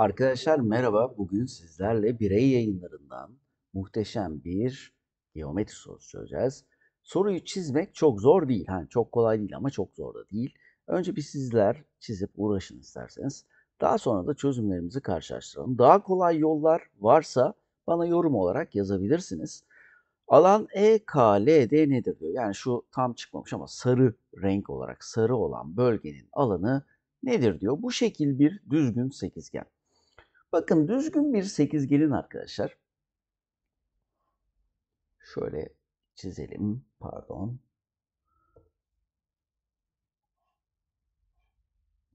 Arkadaşlar merhaba. Bugün sizlerle birey yayınlarından muhteşem bir geometri sorusu çözeceğiz. Soruyu çizmek çok zor değil. Yani çok kolay değil ama çok zor da değil. Önce bir sizler çizip uğraşın isterseniz. Daha sonra da çözümlerimizi karşılaştıralım. Daha kolay yollar varsa bana yorum olarak yazabilirsiniz. Alan EKLD nedir diyor. Yani şu tam çıkmamış ama sarı renk olarak sarı olan bölgenin alanı nedir diyor. Bu şekil bir düzgün sekizgen. Bakın düzgün bir sekizgenin arkadaşlar. Şöyle çizelim. Pardon.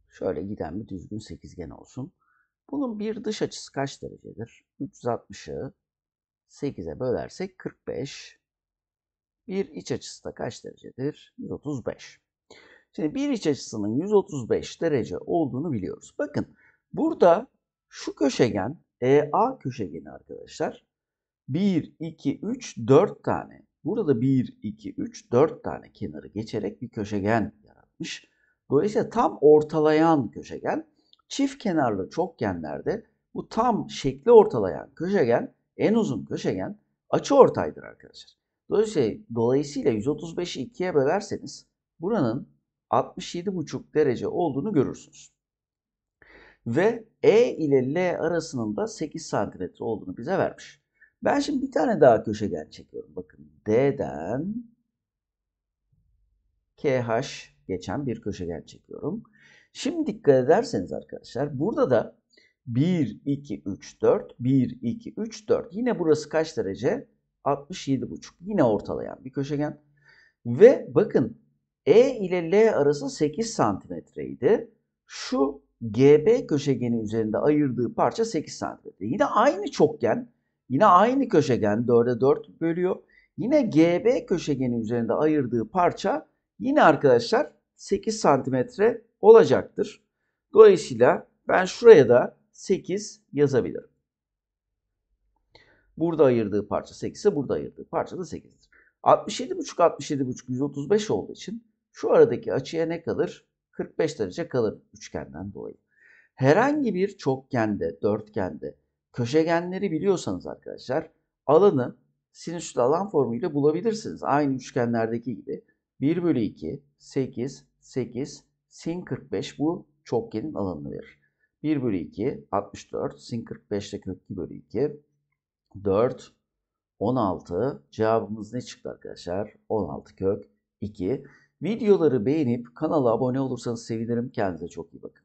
Şöyle giden bir düzgün sekizgen olsun. Bunun bir dış açısı kaç derecedir? 360'ı 8'e bölersek 45. Bir iç açısı da kaç derecedir? 135. Şimdi bir iç açısının 135 derece olduğunu biliyoruz. Bakın burada şu köşegen EA köşegeni arkadaşlar. 1, 2, 3, 4 tane. Burada 1, 2, 3, 4 tane kenarı geçerek bir köşegen yaratmış. Dolayısıyla tam ortalayan köşegen çift kenarlı çokgenlerde bu tam şekli ortalayan köşegen en uzun köşegen açı ortaydır arkadaşlar. Dolayısıyla, dolayısıyla 135'i 2'ye bölerseniz buranın 67,5 derece olduğunu görürsünüz ve E ile L arasının da 8 santimetre olduğunu bize vermiş. Ben şimdi bir tane daha köşegen çekiyorum. Bakın D'den KH geçen bir köşegen çekiyorum. Şimdi dikkat ederseniz arkadaşlar burada da 1, 2, 3, 4, 1, 2, 3, 4. Yine burası kaç derece? 67,5. Yine ortalayan bir köşegen. Ve bakın E ile L arası 8 santimetreydi. Şu GB köşegeni üzerinde ayırdığı parça 8 cm. Yine aynı çokgen, yine aynı köşegen 4'e 4 bölüyor. Yine GB köşegeni üzerinde ayırdığı parça yine arkadaşlar 8 cm olacaktır. Dolayısıyla ben şuraya da 8 yazabilirim. Burada ayırdığı parça 8 ise burada ayırdığı parça da 8'dir. 67,5 67,5 135 olduğu için şu aradaki açıya ne kalır? 45 derece kalır üçgenden dolayı. Herhangi bir çokgende, dörtgende, köşegenleri biliyorsanız arkadaşlar alanı sinüslü alan formülüyle bulabilirsiniz. Aynı üçgenlerdeki gibi. 1 bölü 2, 8, 8, sin 45 bu çokgenin alanını verir. 1 bölü 2, 64, sin 45 ile kök 2 bölü 2, 4, 16. Cevabımız ne çıktı arkadaşlar? 16 kök 2. Videoları beğenip kanala abone olursanız sevinirim. Kendinize çok iyi bakın.